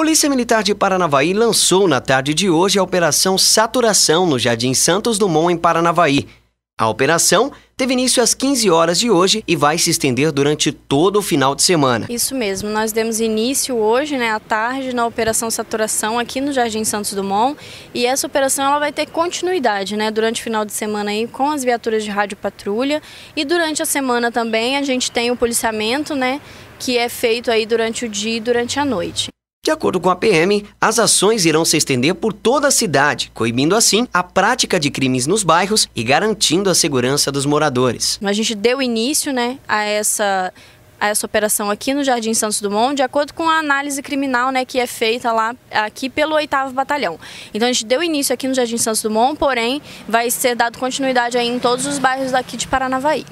Polícia Militar de Paranavaí lançou na tarde de hoje a Operação Saturação no Jardim Santos Dumont, em Paranavaí. A operação teve início às 15 horas de hoje e vai se estender durante todo o final de semana. Isso mesmo, nós demos início hoje, né, à tarde, na operação saturação aqui no Jardim Santos Dumont, e essa operação ela vai ter continuidade, né, durante o final de semana aí com as viaturas de rádio patrulha e durante a semana também a gente tem o policiamento, né, que é feito aí durante o dia e durante a noite. De acordo com a PM, as ações irão se estender por toda a cidade, coibindo assim a prática de crimes nos bairros e garantindo a segurança dos moradores. A gente deu início né, a essa a essa operação aqui no Jardim Santos Dumont, de acordo com a análise criminal né, que é feita lá aqui pelo 8 Batalhão. Então a gente deu início aqui no Jardim Santos Dumont, porém vai ser dado continuidade aí em todos os bairros daqui de Paranavaí.